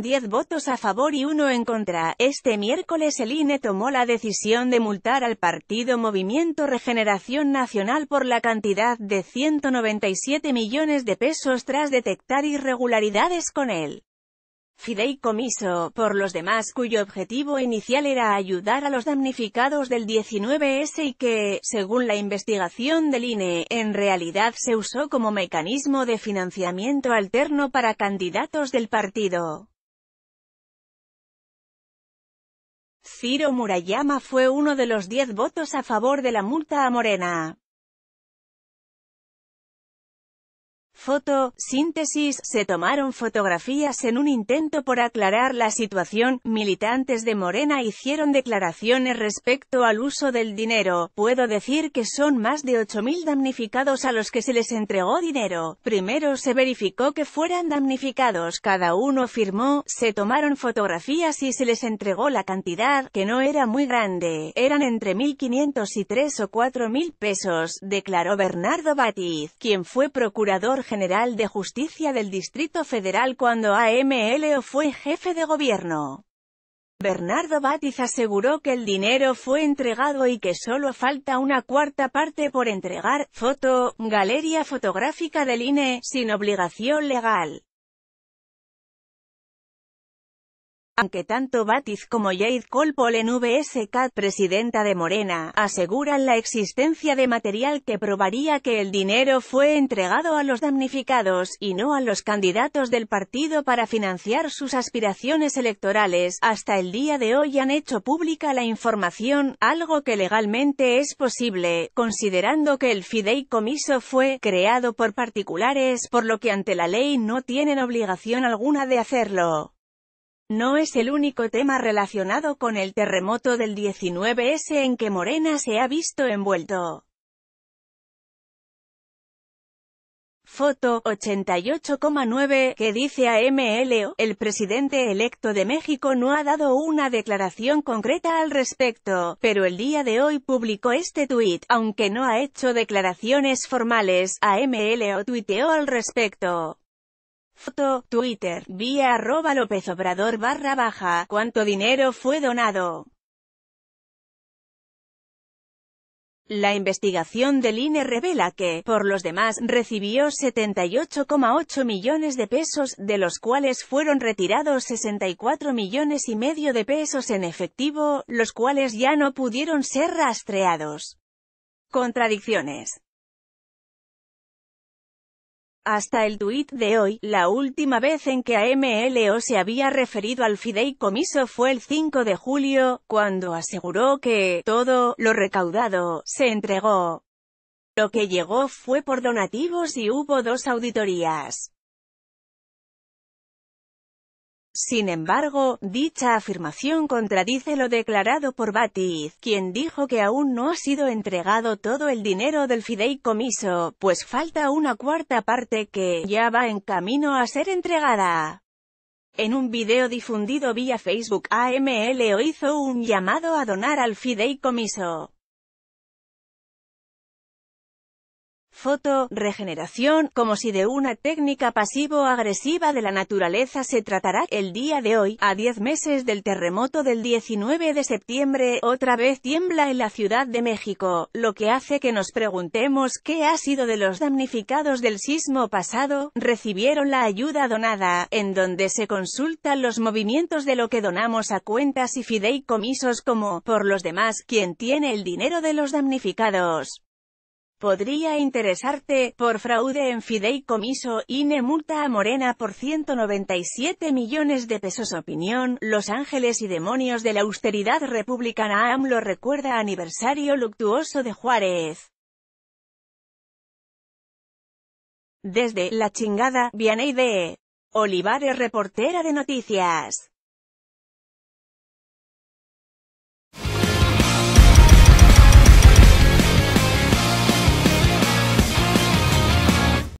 10 votos a favor y uno en contra. Este miércoles el INE tomó la decisión de multar al partido Movimiento Regeneración Nacional por la cantidad de 197 millones de pesos tras detectar irregularidades con él fideicomiso, por los demás cuyo objetivo inicial era ayudar a los damnificados del 19S y que, según la investigación del INE, en realidad se usó como mecanismo de financiamiento alterno para candidatos del partido. Ciro Murayama fue uno de los diez votos a favor de la multa a Morena. Foto, síntesis, se tomaron fotografías en un intento por aclarar la situación, militantes de Morena hicieron declaraciones respecto al uso del dinero, puedo decir que son más de 8.000 damnificados a los que se les entregó dinero, primero se verificó que fueran damnificados, cada uno firmó, se tomaron fotografías y se les entregó la cantidad, que no era muy grande, eran entre 1.500 y tres o 4.000 pesos, declaró Bernardo Batiz, quien fue procurador general. General de Justicia del Distrito Federal cuando AMLO fue jefe de gobierno. Bernardo Batiz aseguró que el dinero fue entregado y que solo falta una cuarta parte por entregar, foto, galería fotográfica del INE, sin obligación legal. Aunque tanto Batiz como Jade Colpol en VSK, presidenta de Morena, aseguran la existencia de material que probaría que el dinero fue entregado a los damnificados, y no a los candidatos del partido para financiar sus aspiraciones electorales, hasta el día de hoy han hecho pública la información, algo que legalmente es posible, considerando que el fideicomiso fue creado por particulares, por lo que ante la ley no tienen obligación alguna de hacerlo. No es el único tema relacionado con el terremoto del 19S en que Morena se ha visto envuelto. Foto 88,9, que dice a el presidente electo de México no ha dado una declaración concreta al respecto, pero el día de hoy publicó este tuit, aunque no ha hecho declaraciones formales, AMLO tuiteó al respecto. Foto, Twitter, vía arroba López Obrador barra baja, ¿cuánto dinero fue donado? La investigación del INE revela que, por los demás, recibió 78,8 millones de pesos, de los cuales fueron retirados 64 millones y medio de pesos en efectivo, los cuales ya no pudieron ser rastreados. Contradicciones hasta el tuit de hoy, la última vez en que AMLO se había referido al fideicomiso fue el 5 de julio, cuando aseguró que, todo, lo recaudado, se entregó. Lo que llegó fue por donativos y hubo dos auditorías. Sin embargo, dicha afirmación contradice lo declarado por Batiz, quien dijo que aún no ha sido entregado todo el dinero del fideicomiso, pues falta una cuarta parte que ya va en camino a ser entregada. En un video difundido vía Facebook AMLO hizo un llamado a donar al fideicomiso. Foto, regeneración, como si de una técnica pasivo-agresiva de la naturaleza se tratará, el día de hoy, a 10 meses del terremoto del 19 de septiembre, otra vez tiembla en la Ciudad de México, lo que hace que nos preguntemos qué ha sido de los damnificados del sismo pasado, recibieron la ayuda donada, en donde se consultan los movimientos de lo que donamos a cuentas y fideicomisos como, por los demás, quien tiene el dinero de los damnificados. Podría interesarte, por fraude en fideicomiso, INE multa a Morena por 197 millones de pesos Opinión, Los Ángeles y demonios de la austeridad republicana AMLO recuerda aniversario luctuoso de Juárez. Desde La Chingada, Vianey de Olivares reportera de noticias.